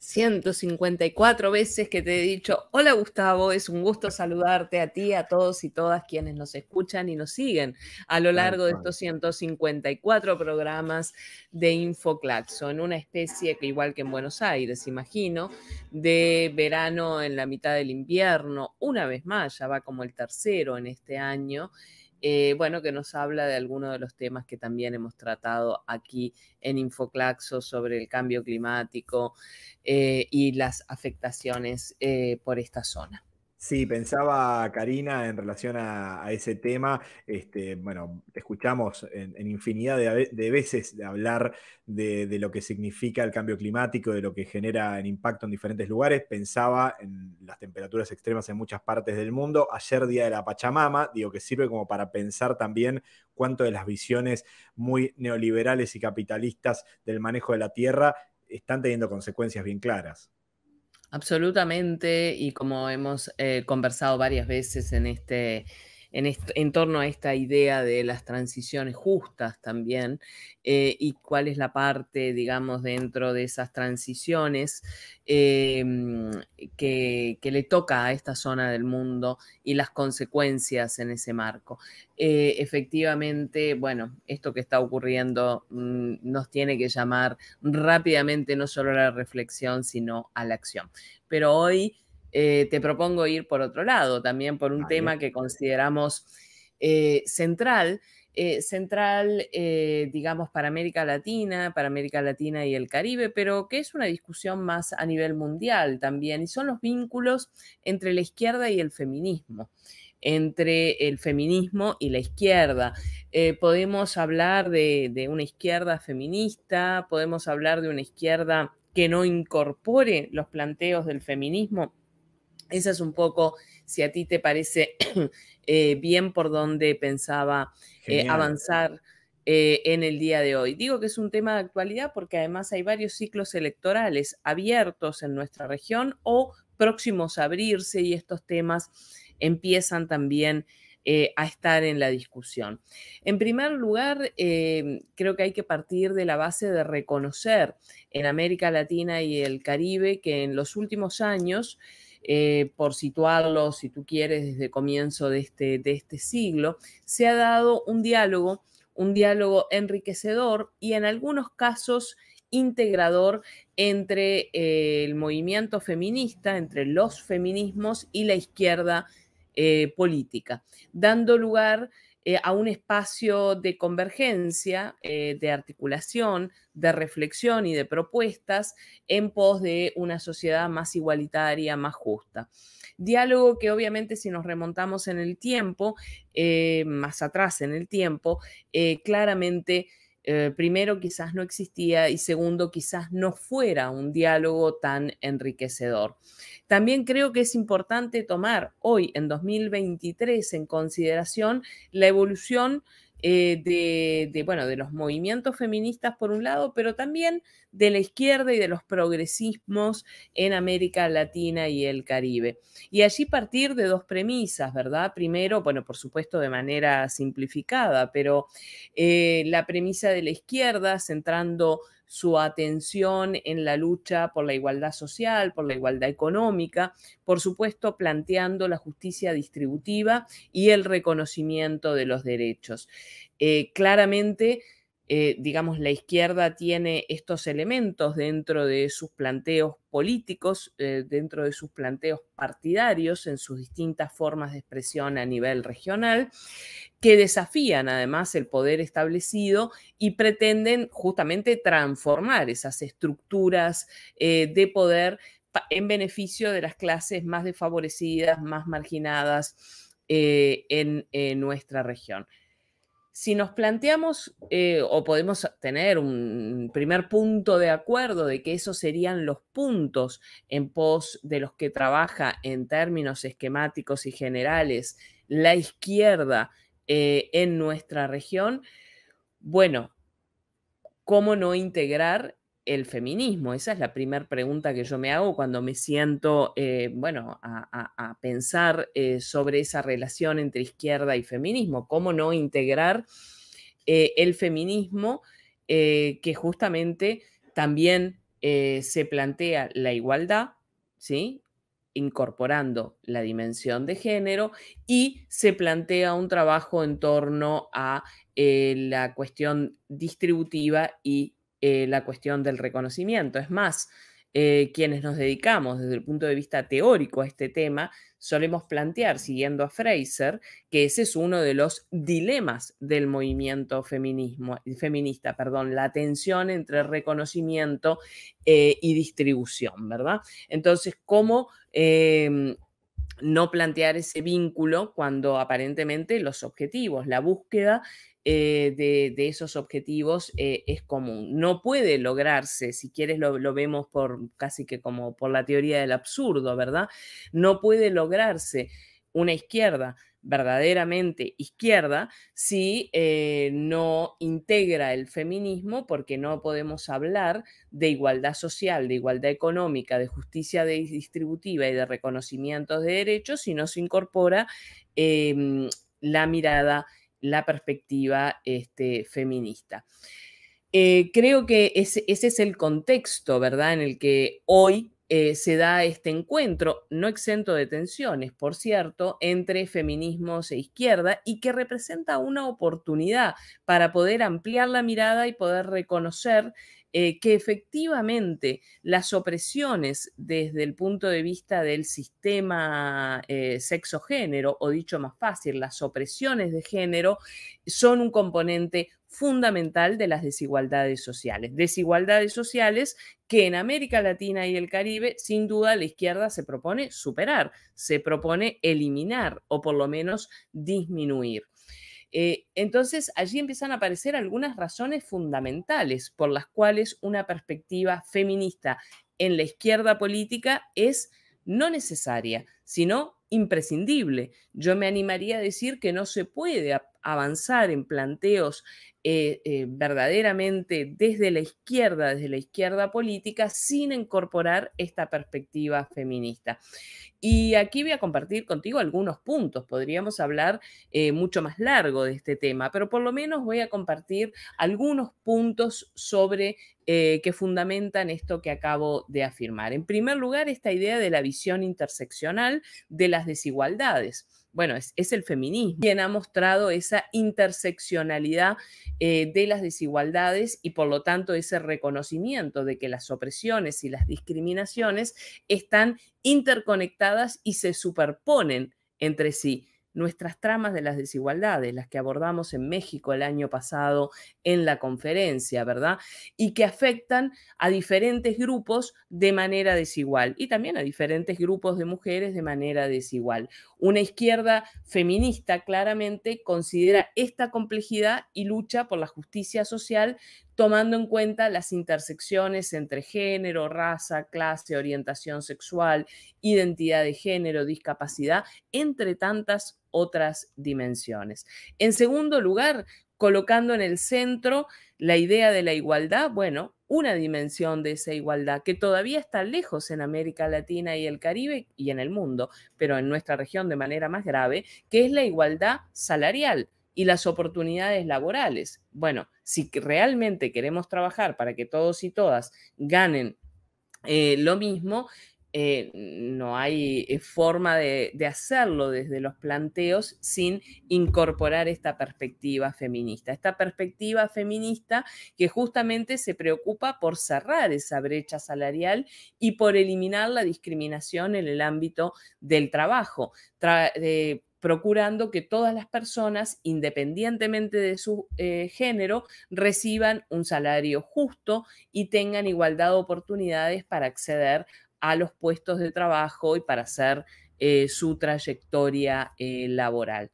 154 veces que te he dicho, hola Gustavo, es un gusto saludarte a ti, a todos y todas quienes nos escuchan y nos siguen a lo largo de estos 154 programas de en una especie que igual que en Buenos Aires, imagino, de verano en la mitad del invierno, una vez más, ya va como el tercero en este año. Eh, bueno, que nos habla de algunos de los temas que también hemos tratado aquí en Infoclaxo sobre el cambio climático eh, y las afectaciones eh, por esta zona. Sí, pensaba Karina en relación a, ese tema. Este, bueno, escuchamos en, infinidad de, veces hablar de, de, lo que significa el cambio climático, de lo que genera el impacto en diferentes lugares. Pensaba en las temperaturas extremas en muchas partes del mundo. Ayer día de la Pachamama, digo que sirve como para pensar también cuánto de las visiones muy neoliberales y capitalistas del manejo de la tierra están teniendo consecuencias bien claras. Absolutamente, y como hemos eh, conversado varias veces en este, en, torno a esta idea de las transiciones justas también eh, y cuál es la parte, digamos, dentro de esas transiciones em, que, le toca a esta zona del mundo y las consecuencias en ese marco. Eh, efectivamente, bueno, esto que está ocurriendo mm, nos tiene que llamar rápidamente no solo a la reflexión, sino a la acción. Pero hoy eh, te propongo ir por otro lado, también por un tema que consideramos eh, central, eh, central, digamos, para América Latina, para América Latina y el Caribe, pero que es una discusión más a nivel mundial también, y son los vínculos entre la izquierda y el feminismo entre el feminismo y la izquierda. podemos hablar de, una izquierda feminista, podemos hablar de una izquierda que no incorpore los planteos del feminismo esa es un poco, si a ti te parece eh, bien por donde pensaba eh, avanzar eh, en el día de hoy. Digo que es un tema de actualidad porque además hay varios ciclos electorales abiertos en nuestra región o próximos a abrirse y estos temas empiezan también a estar en la discusión. En primer lugar, creo que hay que partir de la base de reconocer en América Latina y el Caribe que en los últimos años eh, por situarlo, si tú quieres, desde comienzo de este, de este siglo, se ha dado un diálogo, un diálogo enriquecedor y en algunos casos integrador entre eh, el movimiento feminista, entre los feminismos y la izquierda eh, política, dando lugar eh, a un espacio de convergencia, eh, de articulación, de reflexión y de propuestas en pos de una sociedad más igualitaria, más justa. Diálogo que obviamente si nos remontamos en el tiempo, eh, más atrás en el tiempo, claramente eh, primero quizás no existía y segundo quizás no fuera un diálogo tan enriquecedor. También creo que es importante tomar hoy, en 2023, en consideración la evolución eh, de, bueno, de los movimientos feministas por un lado, pero también de la izquierda y de los progresismos en América Latina y el Caribe. Y allí partir de dos premisas, ¿verdad? Primero, bueno, por supuesto de manera simplificada, pero eh, la premisa de la izquierda centrando su atención en la lucha por la igualdad social, por la igualdad económica, por supuesto planteando la justicia distributiva y el reconocimiento de los derechos. Eh, claramente eh, digamos, la izquierda tiene estos elementos dentro de sus planteos políticos, eh, dentro de sus planteos partidarios, en sus distintas formas de expresión a nivel regional, que desafían además el poder establecido y pretenden justamente transformar esas estructuras eh, de poder en beneficio de las clases más desfavorecidas, más marginadas en nuestra región si nos planteamos eh, o podemos tener un primer punto de acuerdo de que esos serían los puntos en pos de los que trabaja en términos esquemáticos y generales la izquierda eh, en nuestra región, bueno, ¿cómo no integrar el feminismo? Esa es la primera pregunta que yo me hago cuando me siento, eh, bueno, a, pensar eh, sobre esa relación entre izquierda y feminismo. ¿Cómo no integrar eh, el feminismo que justamente también se plantea la igualdad, ¿sí? incorporando la dimensión de género y se plantea un trabajo en torno a la cuestión distributiva y eh, la cuestión del reconocimiento. Es más, eh, quienes nos dedicamos desde el punto de vista teórico a este tema, solemos plantear, siguiendo a Fraser, que ese es uno de los dilemas del movimiento feminismo, eh, feminista, perdón, la tensión entre reconocimiento y distribución, ¿verdad? Entonces, ¿cómo em, no plantear ese vínculo cuando aparentemente los objetivos, la búsqueda eh, de, esos objetivos eh, es común. No puede lograrse, si quieres lo, lo, vemos por casi que como por la teoría del absurdo, ¿verdad? No puede lograrse una izquierda verdaderamente izquierda si eh, no integra el feminismo porque no podemos hablar de igualdad social, de igualdad económica, de justicia distributiva y de reconocimiento de derechos si no se incorpora em, la mirada, la perspectiva este, feminista. Eh, creo que ese, ese es el contexto, ¿verdad?, en el que hoy eh, se da este encuentro, no exento de tensiones, por cierto, entre feminismos e izquierda y que representa una oportunidad para poder ampliar la mirada y poder reconocer eh, que efectivamente las opresiones desde el punto de vista del sistema eh, sexo-género, o dicho más fácil, las opresiones de género son un componente fundamental de las desigualdades sociales. Desigualdades sociales que en América Latina y el Caribe, sin duda, la izquierda se propone superar, se propone eliminar o por lo menos disminuir. Eh, entonces, allí empiezan a aparecer algunas razones fundamentales por las cuales una perspectiva feminista en la izquierda política es no necesaria, sino imprescindible. Yo me animaría a decir que no se puede avanzar en planteos eh, eh, verdaderamente desde la izquierda, desde la izquierda política, sin incorporar esta perspectiva feminista. Y aquí voy a compartir contigo algunos puntos. Podríamos hablar eh, mucho más largo de este tema, pero por lo menos voy a compartir algunos puntos sobre que fundamentan esto que acabo de afirmar. En primer lugar, esta idea de la visión interseccional de la desigualdades. Bueno, es, es el feminismo quien ha mostrado esa interseccionalidad eh, de las desigualdades y por lo tanto ese reconocimiento de que las opresiones y las discriminaciones están interconectadas y se superponen entre sí nuestras tramas de las desigualdades, las que abordamos en México el año pasado en la conferencia, ¿verdad? Y que afectan a diferentes grupos de manera desigual y también a diferentes grupos de mujeres de manera desigual. Una izquierda feminista claramente considera esta complejidad y lucha por la justicia social tomando en cuenta las intersecciones entre género, raza, clase, orientación sexual, identidad de género, discapacidad, entre tantas otras dimensiones. En segundo lugar, colocando en el centro la idea de la igualdad, bueno, una dimensión de esa igualdad que todavía está lejos en América Latina y el Caribe y en el mundo, pero en nuestra región de manera más grave, que es la igualdad salarial y las oportunidades laborales. Bueno, si realmente queremos trabajar para que todos y todas ganen eh, lo mismo, eh, no hay eh, forma de, hacerlo desde los planteos sin incorporar esta perspectiva feminista. Esta perspectiva feminista que justamente se preocupa por cerrar esa brecha salarial y por eliminar la discriminación en el ámbito del trabajo procurando que todas las personas, independientemente de su eh, género, reciban un salario justo y tengan igualdad de oportunidades para acceder a los puestos de trabajo y para hacer eh, su trayectoria eh, laboral.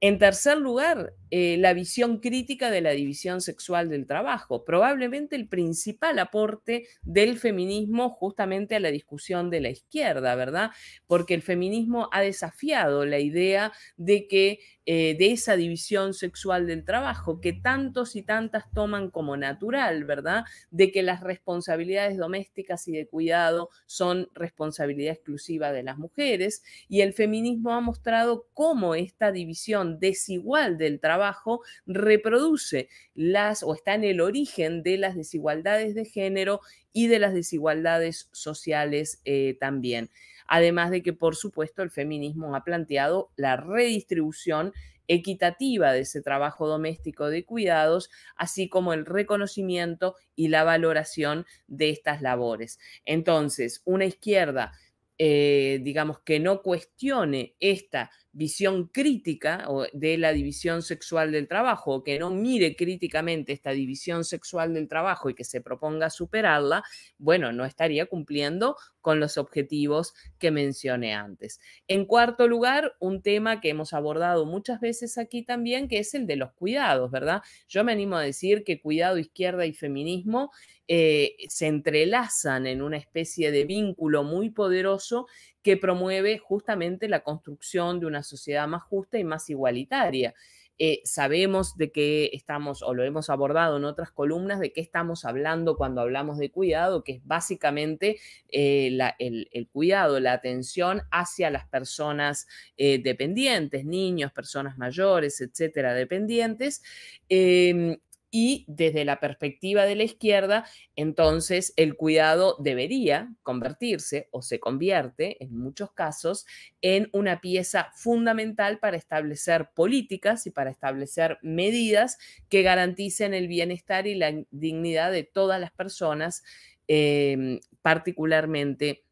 En tercer lugar, eh, la visión crítica de la división sexual del trabajo, probablemente el principal aporte del feminismo justamente a la discusión de la izquierda, ¿verdad? Porque el feminismo ha desafiado la idea de que eh, de esa división sexual del trabajo que tantos y tantas toman como natural, ¿verdad? De que las responsabilidades domésticas y de cuidado son responsabilidad exclusiva de las mujeres y el feminismo ha mostrado cómo esta división desigual del trabajo reproduce las o está en el origen de las desigualdades de género y de las desigualdades sociales eh, también además de que, por supuesto, el feminismo ha planteado la redistribución equitativa de ese trabajo doméstico de cuidados, así como el reconocimiento y la valoración de estas labores. Entonces, una izquierda, eh, digamos, que no cuestione esta visión crítica de la división sexual del trabajo, o que no mire críticamente esta división sexual del trabajo y que se proponga superarla, bueno, no estaría cumpliendo con los objetivos que mencioné antes. En cuarto lugar, un tema que hemos abordado muchas veces aquí también, que es el de los cuidados, ¿verdad? Yo me animo a decir que cuidado izquierda y feminismo eh, se entrelazan en una especie de vínculo muy poderoso que promueve justamente la construcción de una sociedad más justa y más igualitaria. Eh, sabemos de qué estamos, o lo hemos abordado en otras columnas, de qué estamos hablando cuando hablamos de cuidado, que es básicamente eh, el, cuidado, la atención hacia las personas eh, dependientes, niños, personas mayores, etcétera, dependientes. Em, y desde la perspectiva de la izquierda, entonces el cuidado debería convertirse o se convierte en muchos casos en una pieza fundamental para establecer políticas y para establecer medidas que garanticen el bienestar y la dignidad de todas las personas, em, particularmente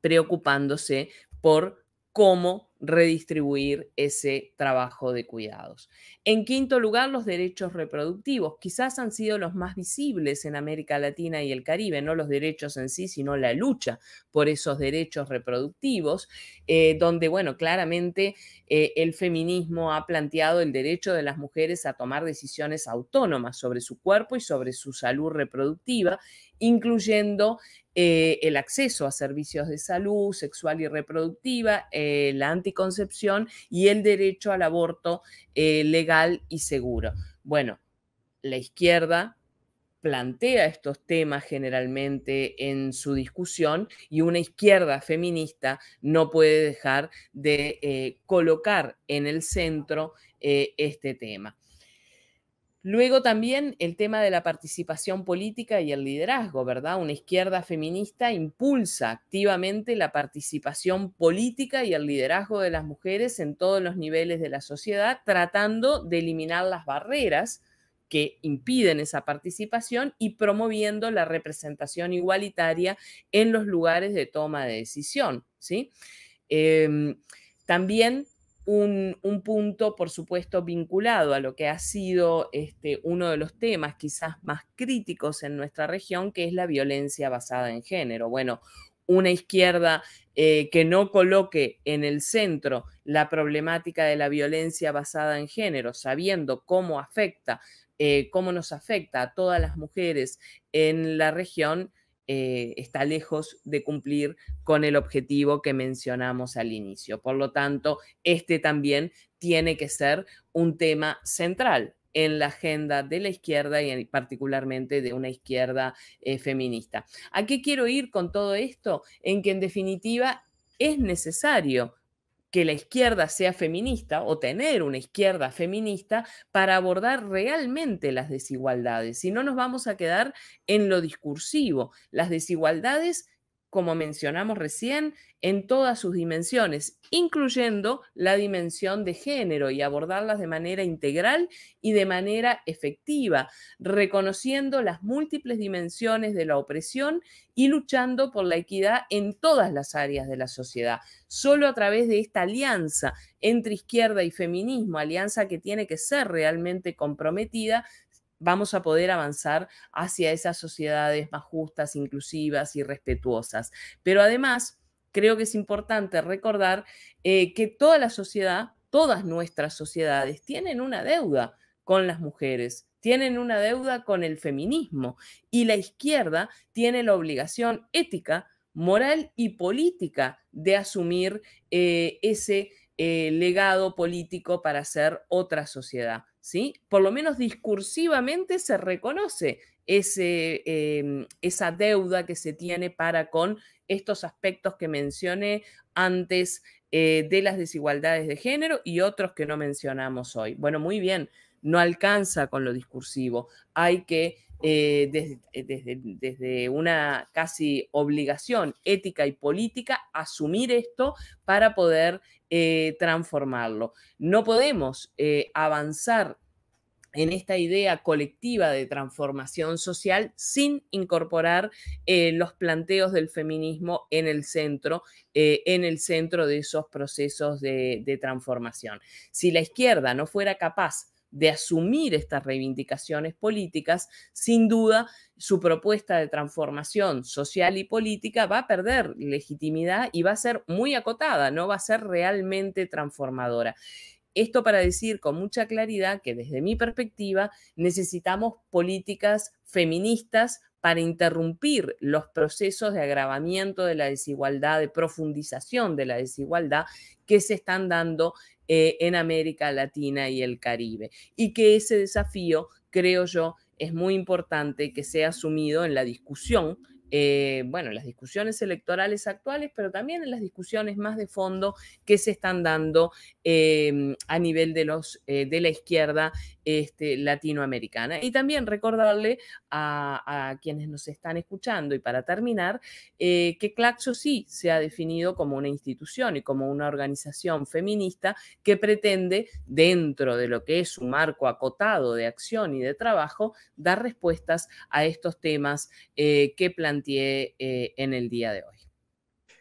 preocupándose por cómo redistribuir ese trabajo de cuidados. En quinto lugar, los derechos reproductivos. Quizás han sido los más visibles en América Latina y el Caribe, no los derechos en sí, sino la lucha por esos derechos reproductivos, eh, donde, bueno, claramente eh, el feminismo ha planteado el derecho de las mujeres a tomar decisiones autónomas sobre su cuerpo y sobre su salud reproductiva, incluyendo eh, el acceso a servicios de salud sexual y reproductiva, la concepción y el derecho al aborto eh, legal y seguro. Bueno, la izquierda plantea estos temas generalmente en su discusión y una izquierda feminista no puede dejar de eh, colocar en el centro eh, este tema. Luego también el tema de la participación política y el liderazgo, ¿verdad? Una izquierda feminista impulsa activamente la participación política y el liderazgo de las mujeres en todos los niveles de la sociedad, tratando de eliminar las barreras que impiden esa participación y promoviendo la representación igualitaria en los lugares de toma de decisión, ¿sí? Em, también un, punto, por supuesto, vinculado a lo que ha sido este, uno de los temas quizás más críticos en nuestra región, que es la violencia basada en género. Bueno, una izquierda eh, que no coloque en el centro la problemática de la violencia basada en género, sabiendo cómo afecta, eh, cómo nos afecta a todas las mujeres en la región, eh, está lejos de cumplir con el objetivo que mencionamos al inicio. Por lo tanto, este también tiene que ser un tema central en la agenda de la izquierda y particularmente de una izquierda eh, feminista. ¿A qué quiero ir con todo esto? En que en definitiva es necesario que la izquierda sea feminista o tener una izquierda feminista para abordar realmente las desigualdades. Si no, nos vamos a quedar en lo discursivo. Las desigualdades como mencionamos recién, en todas sus dimensiones, incluyendo la dimensión de género y abordarlas de manera integral y de manera efectiva, reconociendo las múltiples dimensiones de la opresión y luchando por la equidad en todas las áreas de la sociedad. Solo a través de esta alianza entre izquierda y feminismo, alianza que tiene que ser realmente comprometida, vamos a poder avanzar hacia esas sociedades más justas, inclusivas y respetuosas. Pero además, creo que es importante recordar eh, que toda la sociedad, todas nuestras sociedades, tienen una deuda con las mujeres, tienen una deuda con el feminismo y la izquierda tiene la obligación ética, moral y política de asumir eh, ese eh, legado político para ser otra sociedad por lo menos discursivamente se reconoce em, esa deuda que se tiene para con estos aspectos que mencioné antes eh, de las desigualdades de género y otros que no mencionamos hoy. Bueno, muy bien no alcanza con lo discursivo. Hay que, eh, eh, desde, una casi obligación ética y política, asumir esto para poder eh, transformarlo. No podemos avanzar en esta idea colectiva de transformación social sin incorporar los planteos del feminismo en el centro, en el centro de esos procesos de transformación. Si la izquierda no fuera capaz de asumir estas reivindicaciones políticas, sin duda su propuesta de transformación social y política va a perder legitimidad y va a ser muy acotada, no va a ser realmente transformadora. Esto para decir con mucha claridad que desde mi perspectiva necesitamos políticas feministas para interrumpir los procesos de agravamiento de la desigualdad, de profundización de la desigualdad que se están dando eh, en América Latina y el Caribe. Y que ese desafío, creo yo, es muy importante que sea asumido en la discusión eh, bueno, las discusiones electorales actuales, pero también en las discusiones más de fondo que se están dando em, a nivel de, los, eh, de la izquierda este, latinoamericana. Y también recordarle a, quienes nos están escuchando y para terminar, eh, que Claxo sí se ha definido como una institución y como una organización feminista que pretende, dentro de lo que es su marco acotado de acción y de trabajo, dar respuestas a estos temas que plantean eh, en el día de hoy.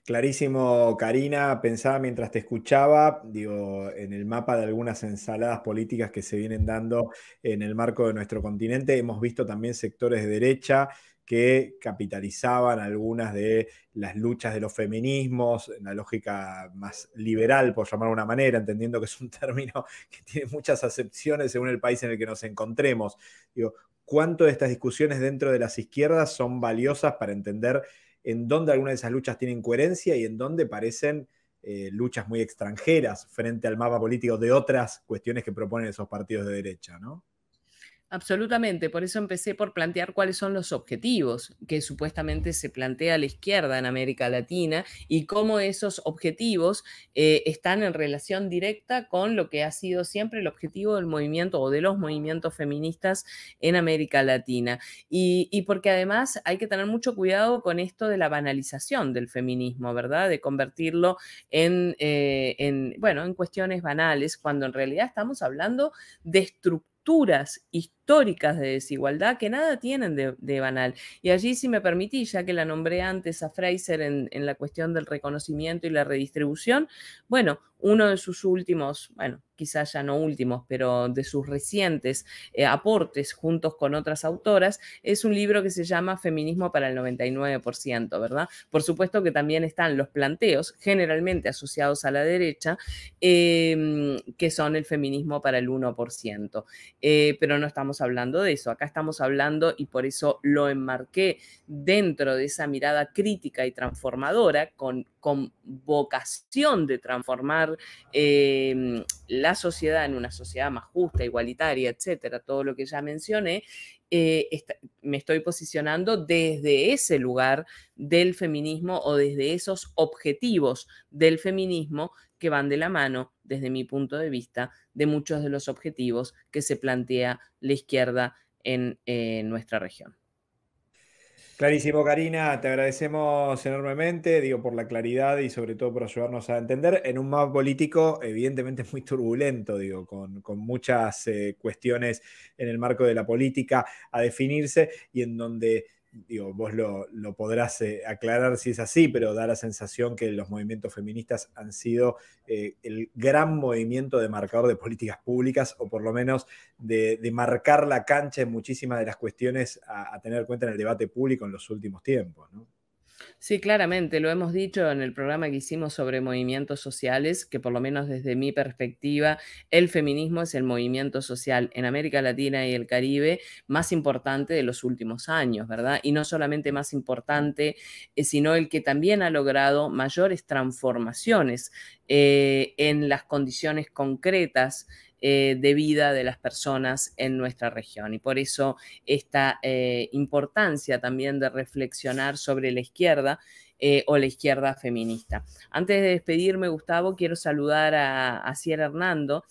Clarísimo, Karina. Pensaba mientras te escuchaba, digo, en el mapa de algunas ensaladas políticas que se vienen dando en el marco de nuestro continente. Hemos visto también sectores de derecha que capitalizaban algunas de las luchas de los feminismos, en la lógica más liberal, por llamar de una manera, entendiendo que es un término que tiene muchas acepciones según el país en el que nos encontremos cuánto de estas discusiones dentro de las izquierdas son valiosas para entender en dónde algunas de esas luchas tienen coherencia y en dónde parecen eh, luchas muy extranjeras frente al mapa político de otras cuestiones que proponen esos partidos de derecha, ¿no? Absolutamente, por eso empecé por plantear cuáles son los objetivos que supuestamente se plantea la izquierda en América Latina y cómo esos objetivos eh, están en relación directa con lo que ha sido siempre el objetivo del movimiento o de los movimientos feministas en América Latina. Y, porque además hay que tener mucho cuidado con esto de la banalización del feminismo, ¿verdad? De convertirlo en, eh, bueno, en cuestiones banales, cuando en realidad estamos hablando de estructuras estructuras y históricas de desigualdad que nada tienen de, banal. Y allí, si me permití ya que la nombré antes a Fraser en, la cuestión del reconocimiento y la redistribución, bueno, uno de sus últimos, bueno, quizás ya no últimos, pero de sus recientes eh, aportes juntos con otras autoras, es un libro que se llama Feminismo para el 99%, ¿verdad? Por supuesto que también están los planteos, generalmente asociados a la derecha, em, que son el feminismo para el 1%, eh, pero no estamos hablando de eso, acá estamos hablando, y por eso lo enmarqué dentro de esa mirada crítica y transformadora, con, con vocación de transformar em, la sociedad en una sociedad más justa, igualitaria, etcétera, todo lo que ya mencioné, eh, me estoy posicionando desde ese lugar del feminismo o desde esos objetivos del feminismo que van de la mano, desde mi punto de vista, de muchos de los objetivos que se plantea la izquierda en eh, nuestra región. Clarísimo, Karina, te agradecemos enormemente, digo, por la claridad y sobre todo por ayudarnos a entender en un mapa político evidentemente muy turbulento, digo, con, muchas eh, cuestiones en el marco de la política a definirse y en donde digo, vos lo, podrás eh, aclarar si es así, pero da la sensación que los movimientos feministas han sido eh, el gran movimiento de marcador de políticas públicas, o por lo menos de, marcar la cancha en muchísimas de las cuestiones a, tener en cuenta en el debate público en los últimos tiempos. Sí, claramente, lo hemos dicho en el programa que hicimos sobre movimientos sociales, que por lo menos desde mi perspectiva, el feminismo es el movimiento social en América Latina y el Caribe más importante de los últimos años, ¿verdad? Y no solamente más importante, eh, sino el que también ha logrado mayores transformaciones eh, en las condiciones concretas eh, de vida de las personas en nuestra región. Y por eso esta eh, importancia también de reflexionar sobre la izquierda eh, o la izquierda feminista. Antes de despedirme, Gustavo, quiero saludar a, a Sierra Hernando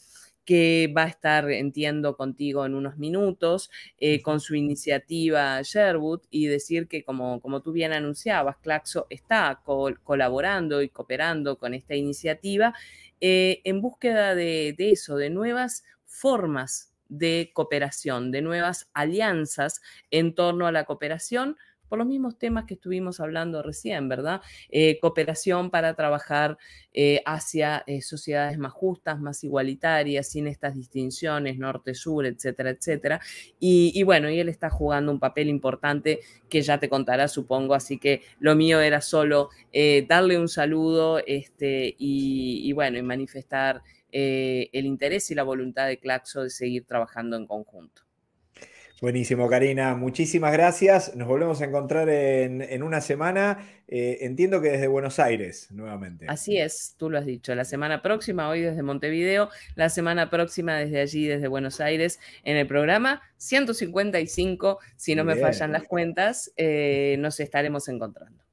que va a estar, entiendo, contigo en unos minutos, con su iniciativa Sherwood, y decir que, como, como tú bien anunciabas, Claxo está colaborando y cooperando con esta iniciativa eh, en búsqueda de eso, de nuevas formas de cooperación, de nuevas alianzas en torno a la cooperación por los mismos temas que estuvimos hablando recién, ¿verdad? Eh, cooperación para trabajar eh, hacia eh, sociedades más justas, más igualitarias, sin estas distinciones norte-sur, etcétera, etcétera. Y, bueno, y él está jugando un papel importante que ya te contará, supongo, así que lo mío era solo darle un saludo este, y, bueno, y manifestar el interés y la voluntad de Claxo de seguir trabajando en conjunto. Buenísimo, Karina. Muchísimas gracias. Nos volvemos a encontrar en, una semana. Eh, entiendo que desde Buenos Aires, nuevamente. Así es, tú lo has dicho. La semana próxima, hoy desde Montevideo, la semana próxima desde allí, desde Buenos Aires, en el programa 155, si no me fallan las cuentas, eh, nos estaremos encontrando.